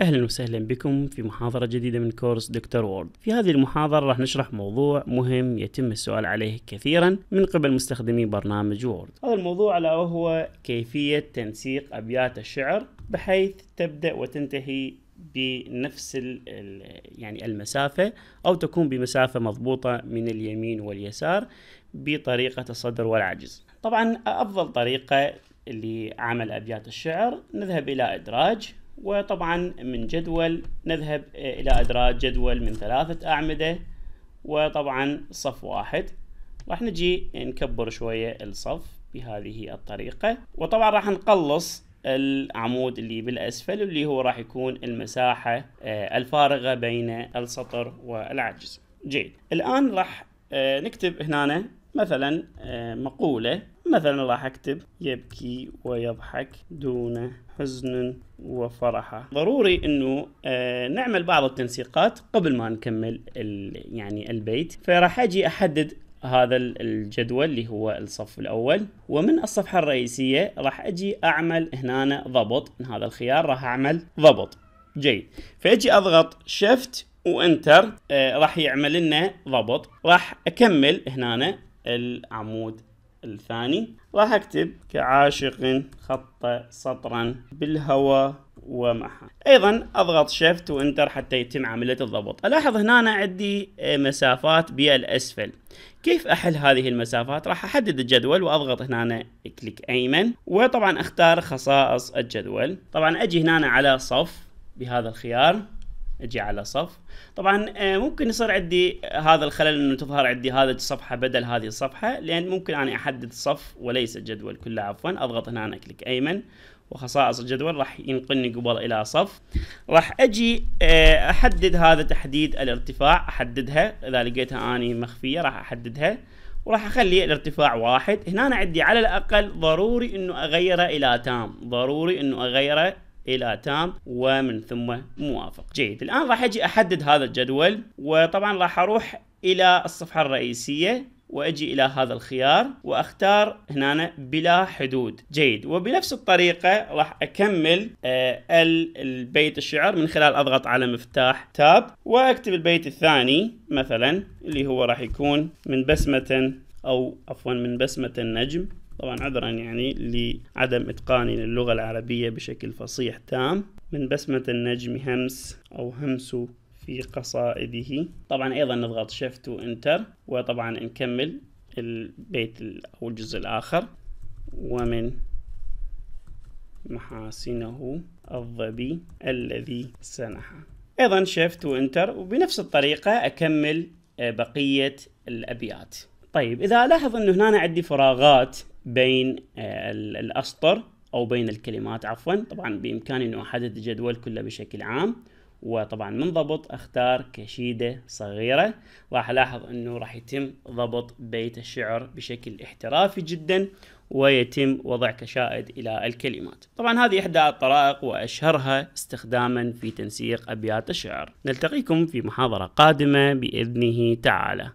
اهلا وسهلا بكم في محاضرة جديدة من كورس دكتور وورد. في هذه المحاضرة راح نشرح موضوع مهم يتم السؤال عليه كثيرا من قبل مستخدمي برنامج وورد. هذا الموضوع الا وهو كيفية تنسيق ابيات الشعر بحيث تبدأ وتنتهي بنفس الـ يعني المسافة أو تكون بمسافة مضبوطة من اليمين واليسار بطريقة الصدر والعجز طبعا أفضل طريقة لعمل أبيات الشعر نذهب إلى إدراج وطبعا من جدول نذهب إلى أدراج جدول من ثلاثة أعمدة وطبعا صف واحد راح نجي نكبر شوية الصف بهذه الطريقة وطبعا راح نقلص العمود اللي بالأسفل اللي هو راح يكون المساحة آه، الفارغة بين السطر والعجز جيد الآن راح آه، نكتب هنا مثلا آه، مقولة مثلا راح أكتب يبكي ويضحك دون حزن وفرحة ضروري أنه آه، نعمل بعض التنسيقات قبل ما نكمل يعني البيت فراح أجي أحدد هذا الجدول اللي هو الصف الاول ومن الصفحه الرئيسيه راح اجي اعمل هنا ضبط من هذا الخيار راح اعمل ضبط جيد فاجي اضغط شيفت وانتر آه راح يعمل لنا ضبط راح اكمل هنا العمود الثاني راح أكتب كعاشق خط سطرا بالهواء ومحا ايضا اضغط شيفت وانتر حتى يتم عمليه الضبط الاحظ هنا أنا عندي مسافات بالاسفل كيف احل هذه المسافات راح احدد الجدول واضغط هنا كليك ايمن وطبعا اختار خصائص الجدول طبعا اجي هنا على صف بهذا الخيار اجي على صف طبعا آه، ممكن يصير عندي هذا الخلل انه تظهر عندي هذه الصفحه بدل هذه الصفحه لان ممكن انا احدد صف وليس الجدول كله عفوا اضغط هنا أنا كليك ايمن وخصائص الجدول راح ينقلني قبل الى صف راح اجي آه، احدد هذا تحديد الارتفاع احددها اذا لقيتها اني مخفيه راح احددها وراح اخلي الارتفاع واحد هنا عندي على الاقل ضروري انه اغيره الى تام ضروري انه اغيره الى تام ومن ثم موافق جيد الان راح اجي احدد هذا الجدول وطبعا راح اروح الى الصفحه الرئيسيه واجي الى هذا الخيار واختار هنا بلا حدود جيد وبنفس الطريقه راح اكمل آه البيت الشعر من خلال اضغط على مفتاح تاب واكتب البيت الثاني مثلا اللي هو راح يكون من بسمه او عفوا من بسمه النجم طبعا عذرا يعني لعدم إتقاني للغة العربية بشكل فصيح تام من بسمة النجم همس أو همس في قصائده طبعا أيضا نضغط شفت وإنتر وطبعا نكمل البيت أو الجزء الآخر ومن محاسنه الظبي الذي سنح ايضا شفت وانتر وبنفس الطريقة اكمل آه، بقية الابيات طيب اذا لاحظ انه هنا عندي فراغات بين آه، الاسطر او بين الكلمات عفوا طبعا بامكاني أن احدد الجدول كله بشكل عام وطبعا من ضبط اختار كشيده صغيره راح الاحظ انه راح يتم ضبط بيت الشعر بشكل احترافي جدا ويتم وضع كشائد الى الكلمات طبعا هذه احدى الطرائق واشهرها استخداما في تنسيق ابيات الشعر نلتقيكم في محاضره قادمه باذنه تعالى